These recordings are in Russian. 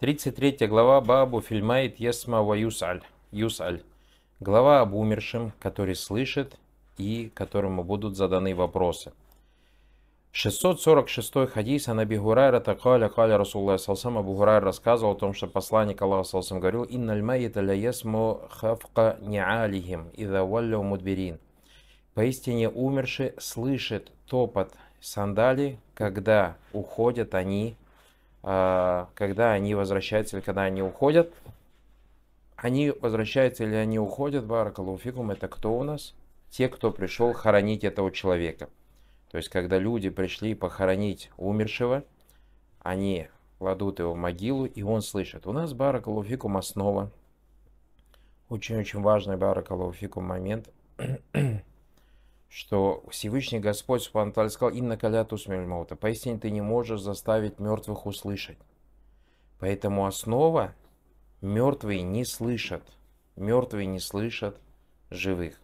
33 глава Бабу Фильмайт Есма ваюсаль Юсаль. Глава об умершем, который слышит и которому будут заданы вопросы. 646 хадис о Наби Гурайра такаля каля Расулла Салсам Абу Гурайр рассказывал о том, что посланник Аллаха Салсам говорил «Инналь майита ля ясму хавка ниалихим, и валляу мудбирин». Поистине умерший слышит топот сандали, когда уходят они а, когда они возвращаются или когда они уходят. Они возвращаются или они уходят, Баракалуфикум, это кто у нас? Те, кто пришел хоронить этого человека. То есть, когда люди пришли похоронить умершего, они кладут его в могилу, и он слышит. У нас Баракалуфикум основа. Очень-очень важный Баракалуфикум момент что Всевышний Господь Субхану сказал, «Инна калятус мельмоута». Поистине ты не можешь заставить мертвых услышать. Поэтому основа – мертвые не слышат. Мертвые не слышат живых.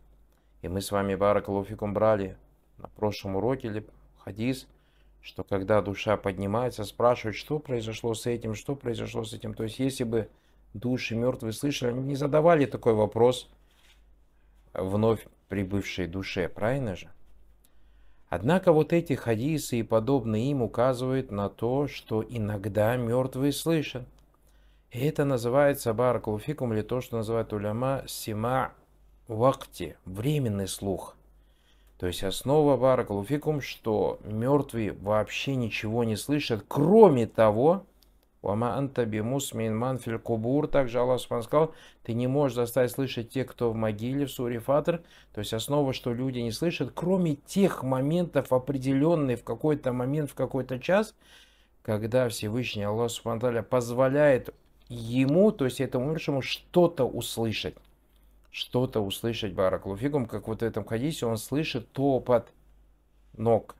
И мы с вами, Барак Луфикум, брали на прошлом уроке или хадис, что когда душа поднимается, спрашивает, что произошло с этим, что произошло с этим. То есть, если бы души мертвые слышали, они не задавали такой вопрос вновь прибывшей душе, правильно же? Однако вот эти хадисы и подобные им указывают на то, что иногда мертвые слышат. И это называется баракулуфикум или то, что называют уляма сима вакти, временный слух. То есть основа баракулуфикум, что мертвые вообще ничего не слышат, кроме того, Вама антабимус минман филь кубур. Также Аллах Субхану сказал, ты не можешь заставить слышать тех, кто в могиле, в суре Фатр. То есть основа, что люди не слышат, кроме тех моментов определенных в какой-то момент, в какой-то час, когда Всевышний Аллах Субхану позволяет ему, то есть этому умершему, что-то услышать. Что-то услышать Бараклуфигум, как вот в этом хадисе, он слышит топот ног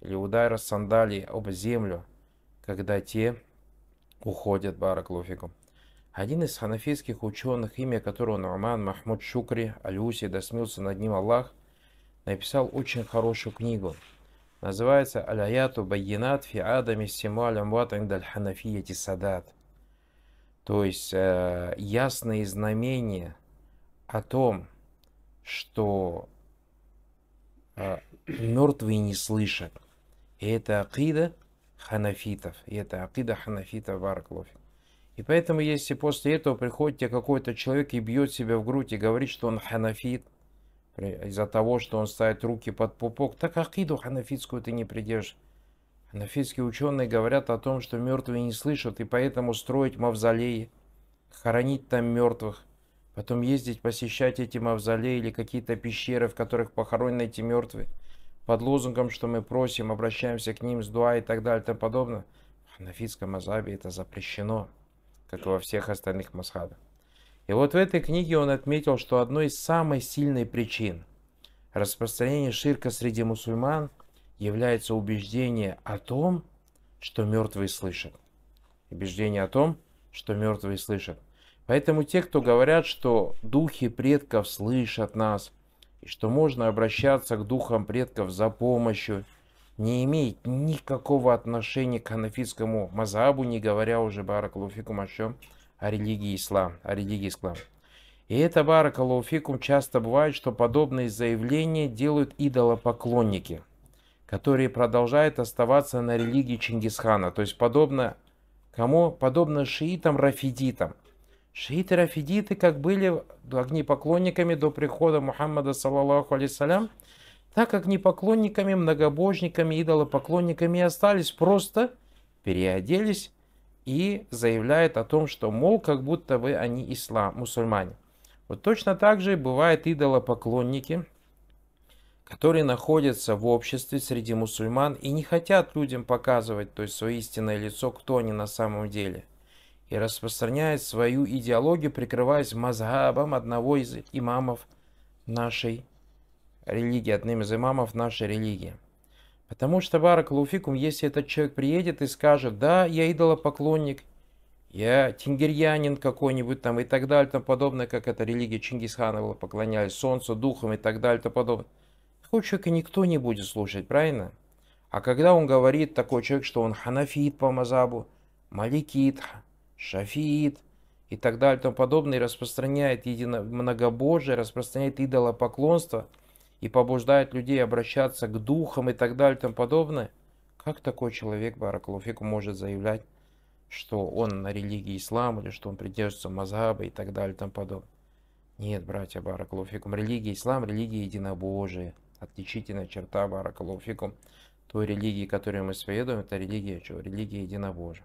или удара сандалии об землю, когда те уходят бараклуфику. Один из ханафийских ученых, имя которого Нурман Махмуд Шукри Алюси, досмился над ним Аллах, написал очень хорошую книгу. Называется «Аляяту байинат фи адами симу алямват индаль ханафияти садат». То есть э, ясные знамения о том, что э, мертвые не слышат. И это акида – ханафитов. И это акида ханафита вараклофи. И поэтому, если после этого приходит тебе какой-то человек и бьет себя в грудь и говорит, что он ханафит, из-за того, что он ставит руки под пупок, так акиду ханафитскую ты не придешь. Ханафитские ученые говорят о том, что мертвые не слышат, и поэтому строить мавзолеи, хоронить там мертвых, потом ездить посещать эти мавзолеи или какие-то пещеры, в которых похоронены эти мертвые – под лозунгом, что мы просим, обращаемся к ним с дуа и так далее и тому подобное, в ханафитском мазхабе это запрещено, как и во всех остальных масхадах. И вот в этой книге он отметил, что одной из самых сильных причин распространения ширка среди мусульман является убеждение о том, что мертвые слышат. Убеждение о том, что мертвые слышат. Поэтому те, кто говорят, что духи предков слышат нас, и что можно обращаться к духам предков за помощью, не имеет никакого отношения к ханафитскому мазабу, не говоря уже баракалуфикум о чем, о религии ислам, о религии ислам. И это баракалуфикум часто бывает, что подобные заявления делают идолопоклонники, которые продолжают оставаться на религии Чингисхана, то есть подобно кому? Подобно шиитам-рафидитам. Шииты рафидиты, как были огнепоклонниками до прихода Мухаммада, саллаллаху алейсалям, так как непоклонниками, многобожниками, идолопоклонниками и остались, просто переоделись и заявляют о том, что, мол, как будто бы они ислам, мусульмане. Вот точно так же бывают идолопоклонники, которые находятся в обществе среди мусульман и не хотят людям показывать то есть свое истинное лицо, кто они на самом деле – и распространяет свою идеологию, прикрываясь мазхабом одного из имамов нашей религии, одним из имамов нашей религии. Потому что, Барак Луфикум, если этот человек приедет и скажет, да, я идолопоклонник, я тенгерьянин какой-нибудь там и так далее, и подобное, как эта религия Чингисхана была, поклонялись солнцу, духам и так далее, то подобное. Такого человека никто не будет слушать, правильно? А когда он говорит, такой человек, что он ханафит по мазабу, маликит, шафиит и так далее и тому подобное, и распространяет едино многобожие, распространяет идолопоклонство и побуждает людей обращаться к духам и так далее и тому подобное, как такой человек, Баракалуфику, может заявлять, что он на религии ислам или что он придерживается мазхаба и так далее и тому подобное? Нет, братья Баракалуфикум, религия ислам, религия единобожие отличительная черта Баракалуфикум той религии, которую мы сведуем, это религия чего? Религия единобожия.